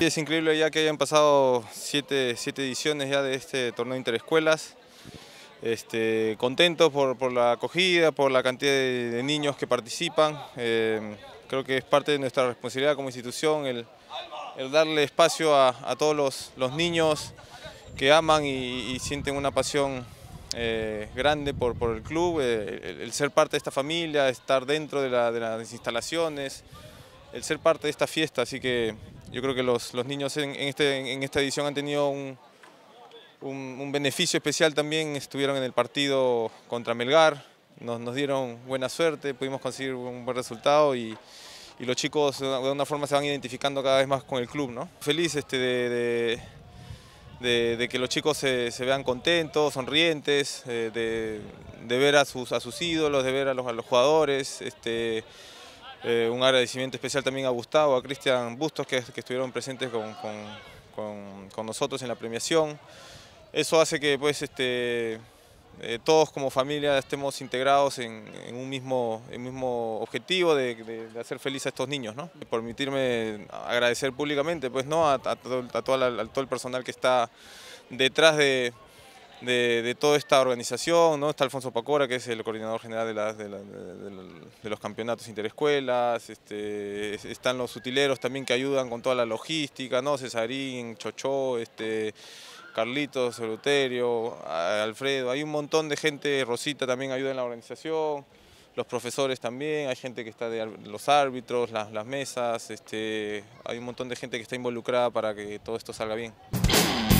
Es increíble ya que hayan pasado siete, ediciones ya de este torneo interescuelas. Este, contentos por, la acogida, por la cantidad de, niños que participan. Eh, creo que es parte de nuestra responsabilidad como institución el, darle espacio a, todos los, niños que aman y, sienten una pasión eh, grande por, el club, eh, el, ser parte de esta familia, estar dentro de las instalaciones el ser parte de esta fiesta, así que yo creo que los, niños en, este, en, esta edición han tenido un, beneficio especial también, estuvieron en el partido contra Melgar, nos, dieron buena suerte, pudimos conseguir un buen resultado y, los chicos de una forma se van identificando cada vez más con el club. ¿no? Feliz este, de, que los chicos se, vean contentos, sonrientes, eh, de, ver a sus, a sus ídolos, de ver a los, a los jugadores. Este, eh, un agradecimiento especial también a Gustavo, a Cristian Bustos, que, estuvieron presentes con, nosotros en la premiación. Eso hace que pues, este, eh, todos como familia estemos integrados en, un mismo, mismo objetivo de, hacer feliz a estos niños. Permitirme agradecer públicamente pues, ¿no? a todo el personal que está detrás de, de, toda esta organización, ¿no? Está Alfonso Pacora, que es el coordinador general de, de, los campeonatos interescuelas, este, están los utileros también que ayudan con toda la logística, ¿no? Cesarín, Chocho, este, Carlitos, Luterio, Alfredo, hay un montón de gente, Rosita también ayuda en la organización, los profesores también, hay gente que está de los árbitros, las, mesas, este, hay un montón de gente que está involucrada para que todo esto salga bien.